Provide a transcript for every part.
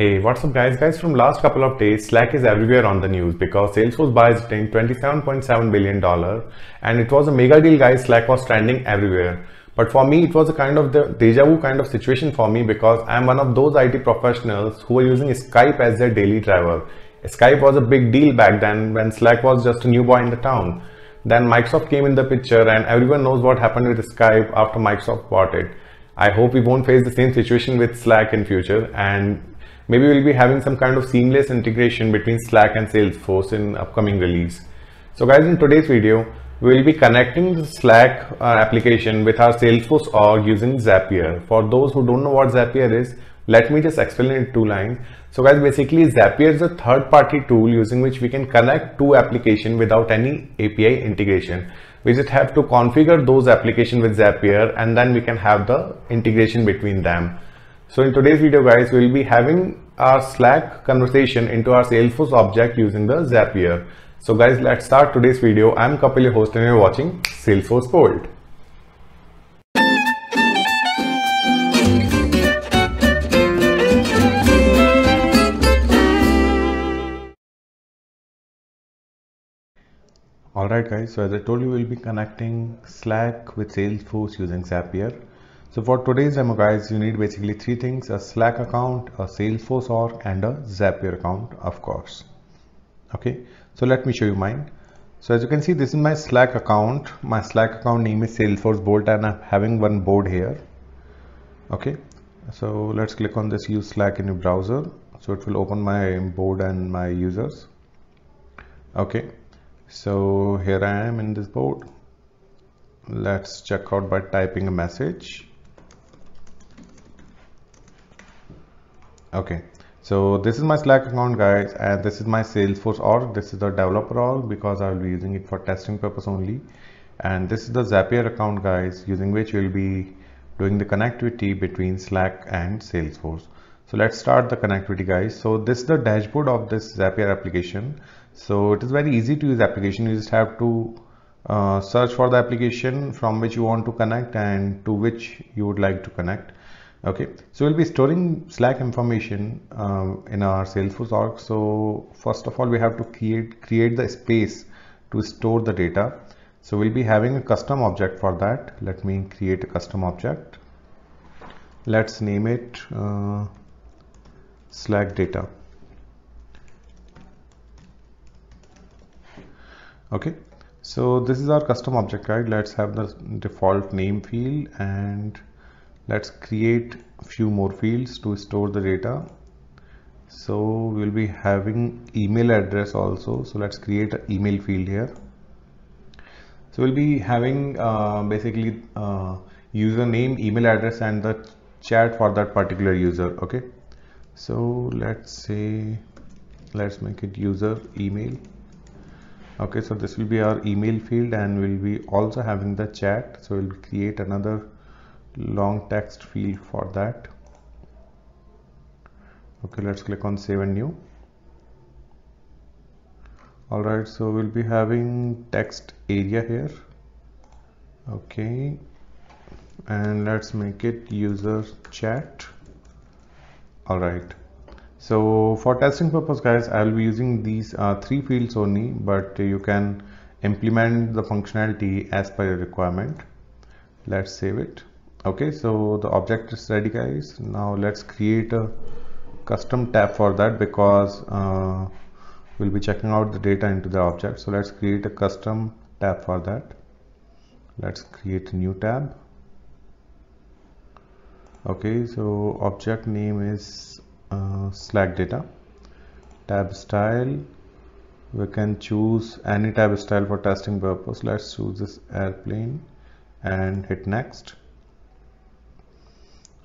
Hey, what's up guys? Guys, from last couple of days, Slack is everywhere on the news because Salesforce buys in $27.7 billion and it was a mega deal guys, Slack was trending everywhere. But for me, it was a kind of the deja vu kind of situation for me because I'm one of those IT professionals who are using Skype as their daily driver. Skype was a big deal back then when Slack was just a new boy in the town. Then Microsoft came in the picture and everyone knows what happened with Skype after Microsoft bought it. I hope we won't face the same situation with Slack in future and Maybe we'll be having some kind of seamless integration between Slack and Salesforce in upcoming release. So guys, in today's video, we'll be connecting the Slack uh, application with our Salesforce org using Zapier. For those who don't know what Zapier is, let me just explain in two lines. So guys, basically Zapier is a third party tool using which we can connect two application without any API integration. We just have to configure those application with Zapier and then we can have the integration between them. So in today's video guys, we'll be having our Slack conversation into our Salesforce object using the Zapier. So guys, let's start today's video. I'm Kapil, your host and you're watching Salesforce Gold. Alright guys, so as I told you, we'll be connecting Slack with Salesforce using Zapier. So for today's demo guys, you need basically three things, a Slack account, a Salesforce org and a Zapier account, of course. Okay, so let me show you mine. So as you can see, this is my Slack account. My Slack account name is Salesforce Bolt and I'm having one board here. Okay, so let's click on this use Slack in your browser. So it will open my board and my users. Okay, so here I am in this board. Let's check out by typing a message okay so this is my slack account guys and this is my salesforce org this is the developer org because i will be using it for testing purpose only and this is the zapier account guys using which we'll be doing the connectivity between slack and salesforce so let's start the connectivity guys so this is the dashboard of this zapier application so it is very easy to use application you just have to uh, search for the application from which you want to connect and to which you would like to connect okay so we'll be storing slack information um, in our salesforce org so first of all we have to create create the space to store the data so we'll be having a custom object for that let me create a custom object let's name it uh, slack data okay so this is our custom object right let's have the default name field and let's create few more fields to store the data so we'll be having email address also so let's create an email field here so we'll be having uh, basically uh, username email address and the chat for that particular user okay so let's say let's make it user email okay so this will be our email field and we'll be also having the chat so we'll create another long text field for that okay let's click on save and new all right so we'll be having text area here okay and let's make it user chat all right so for testing purpose guys i'll be using these uh, three fields only but you can implement the functionality as per your requirement let's save it okay so the object is ready guys now let's create a custom tab for that because uh, we'll be checking out the data into the object so let's create a custom tab for that let's create a new tab okay so object name is uh, slack data tab style we can choose any tab style for testing purpose let's choose this airplane and hit next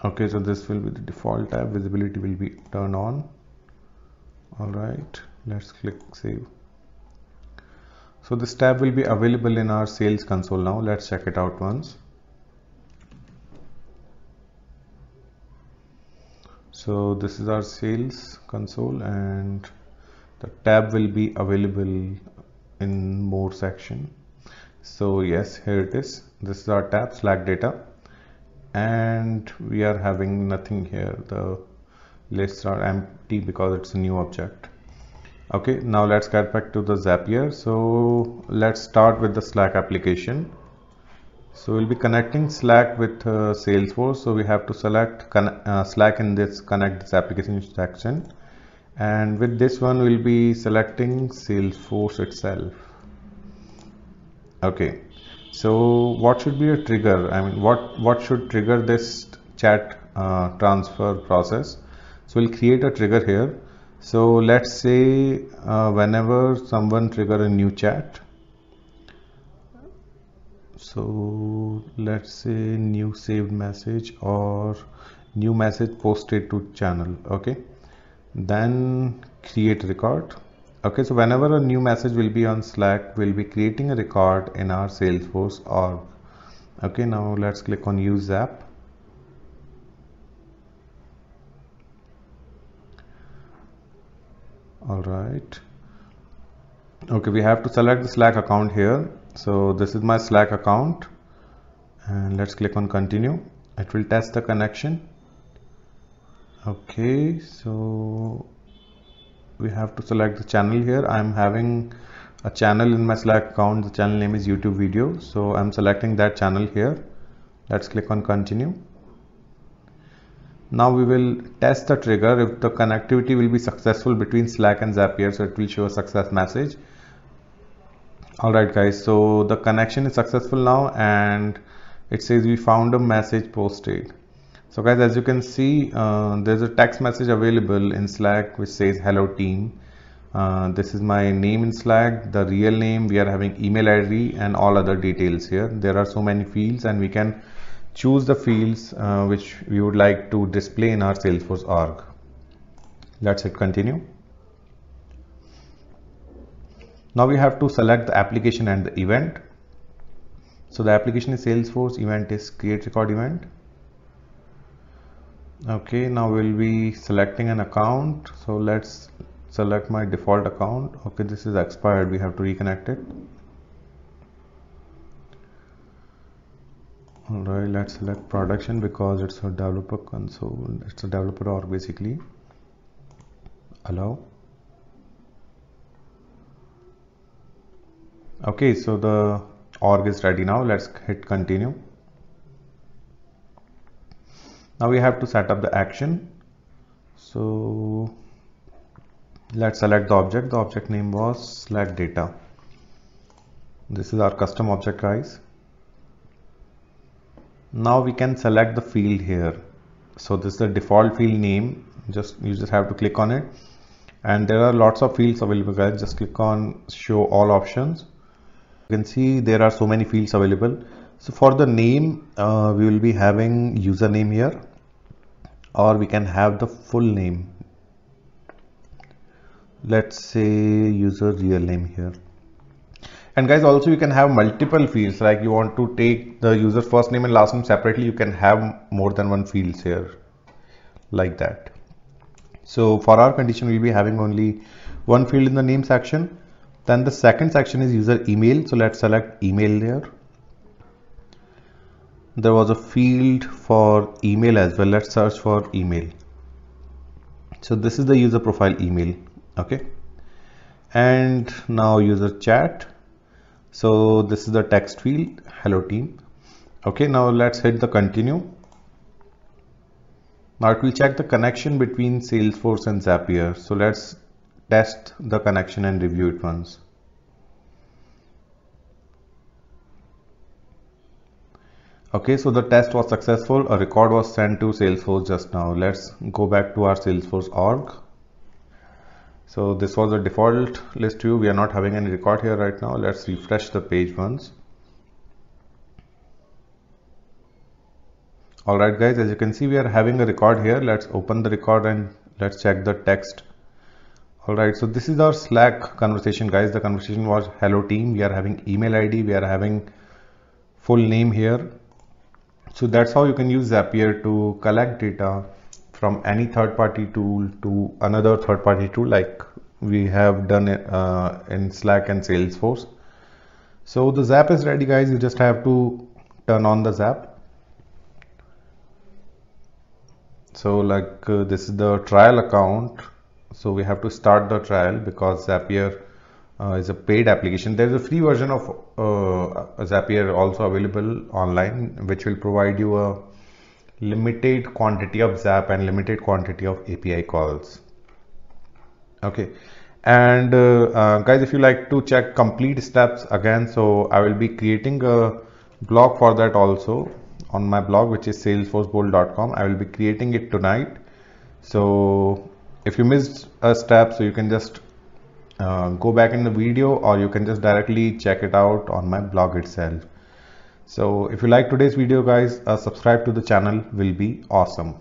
okay so this will be the default tab visibility will be turned on all right let's click save so this tab will be available in our sales console now let's check it out once so this is our sales console and the tab will be available in more section so yes here it is this is our tab slack data and we are having nothing here the lists are empty because it's a new object okay now let's get back to the zapier so let's start with the slack application so we'll be connecting slack with uh, salesforce so we have to select uh, slack in this connect this application section and with this one we'll be selecting salesforce itself okay so what should be a trigger? I mean, what, what should trigger this chat uh, transfer process? So we'll create a trigger here. So let's say uh, whenever someone trigger a new chat. So let's say new saved message or new message posted to channel. Okay. Then create record okay so whenever a new message will be on slack we'll be creating a record in our salesforce org okay now let's click on use app all right okay we have to select the slack account here so this is my slack account and let's click on continue it will test the connection okay so we have to select the channel here I'm having a channel in my slack account the channel name is YouTube video so I'm selecting that channel here let's click on continue now we will test the trigger if the connectivity will be successful between slack and zapier so it will show a success message alright guys so the connection is successful now and it says we found a message posted so guys, as you can see, uh, there's a text message available in Slack which says hello team. Uh, this is my name in Slack, the real name, we are having email ID and all other details here. There are so many fields and we can choose the fields uh, which we would like to display in our Salesforce org. Let's hit continue. Now we have to select the application and the event. So the application is Salesforce, event is create record event okay now we'll be selecting an account so let's select my default account okay this is expired we have to reconnect it all right let's select production because it's a developer console it's a developer org basically allow okay so the org is ready now let's hit continue now we have to set up the action so let's select the object the object name was select data this is our custom object guys now we can select the field here so this is the default field name just you just have to click on it and there are lots of fields available guys just click on show all options you can see there are so many fields available so for the name uh, we will be having username here or we can have the full name let's say user real name here and guys also you can have multiple fields like you want to take the user first name and last name separately you can have more than one fields here like that so for our condition we'll be having only one field in the name section then the second section is user email so let's select email there there was a field for email as well let's search for email so this is the user profile email okay and now user chat so this is the text field hello team okay now let's hit the continue now it will check the connection between salesforce and zapier so let's test the connection and review it once okay so the test was successful a record was sent to salesforce just now let's go back to our salesforce org so this was a default list view we are not having any record here right now let's refresh the page once all right guys as you can see we are having a record here let's open the record and let's check the text all right so this is our slack conversation guys the conversation was hello team we are having email id we are having full name here so that's how you can use Zapier to collect data from any third-party tool to another third-party tool like we have done uh, in Slack and Salesforce. So the Zap is ready guys, you just have to turn on the Zap. So like uh, this is the trial account. So we have to start the trial because Zapier uh, is a paid application. There is a free version of uh, Zapier also available online, which will provide you a limited quantity of Zap and limited quantity of API calls. Okay. And uh, uh, guys, if you like to check complete steps again, so I will be creating a blog for that also on my blog, which is Salesforcebolt.com. I will be creating it tonight. So if you missed a step, so you can just uh, go back in the video or you can just directly check it out on my blog itself so if you like today's video guys uh, subscribe to the channel will be awesome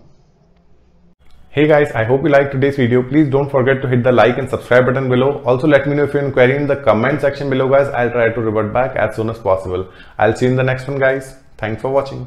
hey guys i hope you liked today's video please don't forget to hit the like and subscribe button below also let me know if you're inquiring in the comment section below guys i'll try to revert back as soon as possible i'll see you in the next one guys thanks for watching